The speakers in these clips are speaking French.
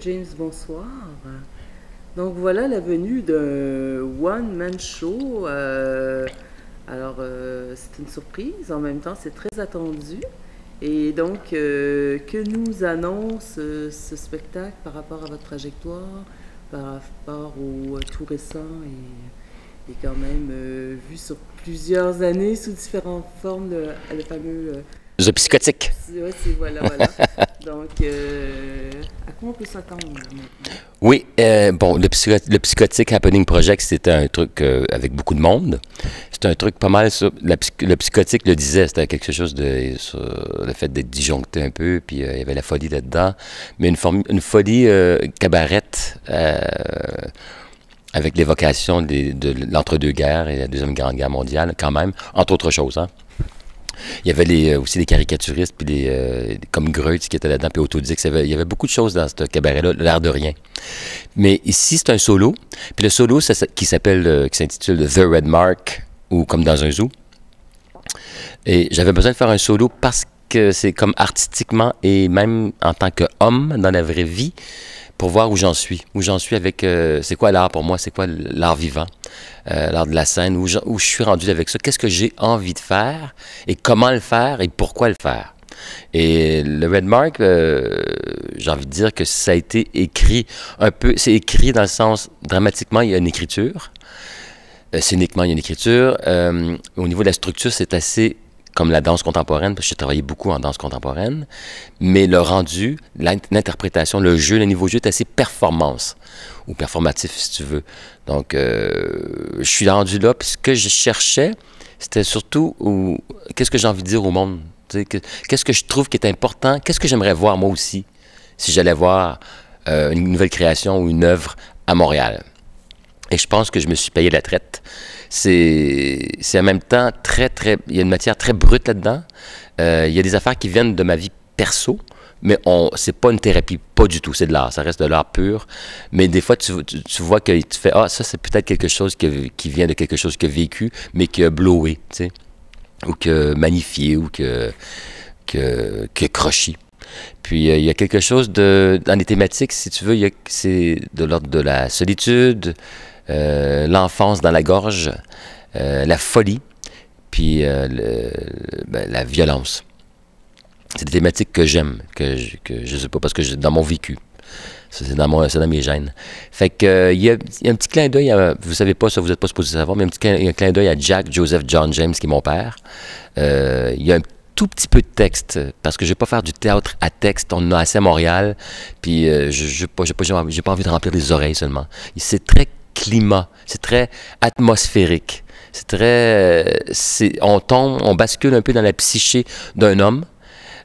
James, bonsoir. Donc voilà la venue d'un One Man Show. Euh, alors euh, c'est une surprise, en même temps c'est très attendu. Et donc, euh, que nous annonce ce spectacle par rapport à votre trajectoire, par rapport au tout récent et, quand même vu sur plusieurs années sous différentes formes, le, le fameux... The psychotique. Oui, voilà, voilà. donc, oui, euh, bon, le, psychotique le, Psychotic Happening Project, c'était un truc euh, avec beaucoup de monde. C'était un truc pas mal, le psychotique le disait, c'était quelque chose de. le fait d'être disjoncté un peu, puis euh, il y avait la folie là-dedans. Mais une, une folie cabarette avec l'évocation de l'entre-deux-guerres et la Deuxième Grande Guerre mondiale, quand même, entre autres choses. Hein. Il y avait euh, aussi des caricaturistes, puis des, euh, comme Greutz qui était là-dedans, puis Autodix. Il y, avait, il y avait beaucoup de choses dans ce cabaret-là, l'art de rien. Mais ici, c'est un solo. Puis le solo qui s'appelle, euh, qui s'intitule The Red Mark, ou comme dans un zoo. Et j'avais besoin de faire un solo parce que c'est comme artistiquement et même en tant qu'homme dans la vraie vie, pour voir où j'en suis, où j'en suis avec, euh, c'est quoi l'art pour moi, c'est quoi l'art vivant, euh, l'art de la scène, où je, où je, suis rendu avec ça, qu'est-ce que j'ai envie de faire et comment le faire et pourquoi le faire. Et le Redmark, Mark, euh, j'ai envie de dire que ça a été écrit un peu, c'est écrit dans le sens, dramatiquement, il y a une écriture, scéniquement, il y a une écriture, au niveau de la structure, c'est assez comme la danse contemporaine, parce que j'ai travaillé beaucoup en danse contemporaine, mais le rendu, l'interprétation, le jeu, le niveau de jeu est assez performance ou performatif, si tu veux. Donc, euh, je suis rendu là, puis ce que je cherchais, c'était surtout où, qu'est-ce que j'ai envie de dire au monde, qu'est-ce que je trouve qui est important, qu'est-ce que j'aimerais voir moi aussi, si j'allais voir euh, une nouvelle création ou une œuvre à Montréal. Et je pense que je me suis payé la traite. C'est, c'est en même temps très, très. Il y a une matière très brute là-dedans. Euh, il y a des affaires qui viennent de ma vie perso, mais on, c'est pas une thérapie, pas du tout. C'est de l'art, ça reste de l'art pur. Mais des fois, tu, vois que tu fais Ah, ça, c'est peut-être quelque chose qui vient de quelque chose que vécu, mais a blowé, tu sais, ou que magnifié, ou que, que, que crochi. Puis euh, il y a quelque chose de, dans les thématiques, si tu veux, c'est de l'ordre de la solitude, euh, l'enfance dans la gorge, euh, la folie, puis euh, ben, la violence. C'est des thématiques que j'aime, que, je, que sais pas, parce que j'ai dans mon vécu, c'est dans, mes gènes. Fait que, il y, a un petit clin d'œil, à, vous savez pas ça, vous n'êtes pas supposé savoir, mais un petit clin, y a un clin d'œil à Jack Joseph John James, qui est mon père. Il y a un tout petit peu de texte, parce que je ne vais pas faire du théâtre à texte. On en a assez Montréal, puis je n'ai pas, pas, envie de remplir les oreilles seulement. C'est très climat, c'est très atmosphérique. C'est très. on tombe, on bascule un peu dans la psyché d'un homme.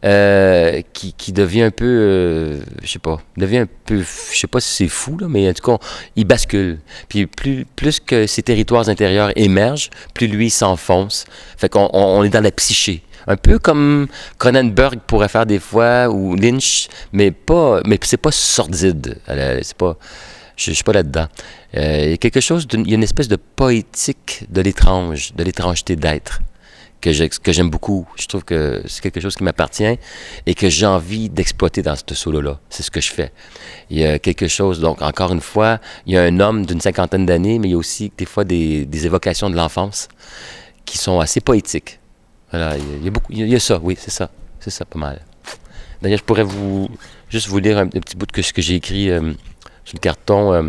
Euh, qui, qui, devient un peu, euh, je sais pas, devient un peu, je sais pas si c'est fou, là, mais en tout cas, il bascule. Puis plus, plus que ses territoires intérieurs émergent, plus lui s'enfonce. Fait qu'on on, est dans la psyché. Un peu comme Cronenberg pourrait faire des fois, ou Lynch, mais pas, mais c'est pas sordide. C'est pas je ne suis pas là-dedans. Euh, il y a quelque chose, il y a une espèce de poétique de l'étrange, de l'étrangeté d'être que j'aime beaucoup. Je trouve que c'est quelque chose qui m'appartient et que j'ai envie d'exploiter dans ce solo-là. C'est ce que je fais. Il y a quelque chose, donc encore une fois, il y a un homme d'une cinquantaine d'années, mais il y a aussi des fois des, évocations de l'enfance qui sont assez poétiques. Voilà, il y a, ça, oui, c'est ça. C'est ça, pas mal. D'ailleurs, je pourrais vous juste vous lire un, petit bout de ce que j'ai écrit. Euh, carton. Euh,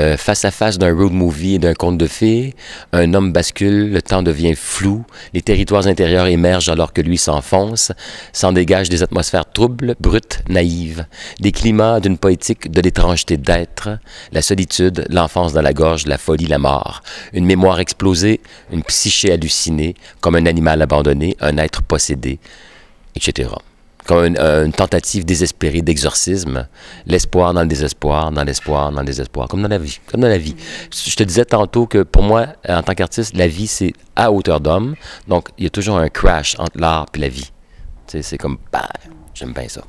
euh, face à face d'un road movie et d'un conte de fées, un homme bascule, le temps devient flou, les territoires intérieurs émergent alors que lui s'enfonce, s'en dégage des atmosphères troubles, brutes, naïves, des climats d'une poétique de l'étrangeté d'être, la solitude, l'enfance dans la gorge, la folie, la mort, une mémoire explosée, une psyché hallucinée, comme un animal abandonné, un être possédé, etc comme euh, une, tentative désespérée d'exorcisme. L'espoir dans le désespoir, dans l'espoir, dans le désespoir, comme dans la vie. Comme dans la vie. Je te disais tantôt que pour moi, euh, en tant qu'artiste, la vie, c'est à hauteur d'homme. Donc, il y a toujours un crash entre l'art et la vie. c'est comme, bah, j'aime bien ça.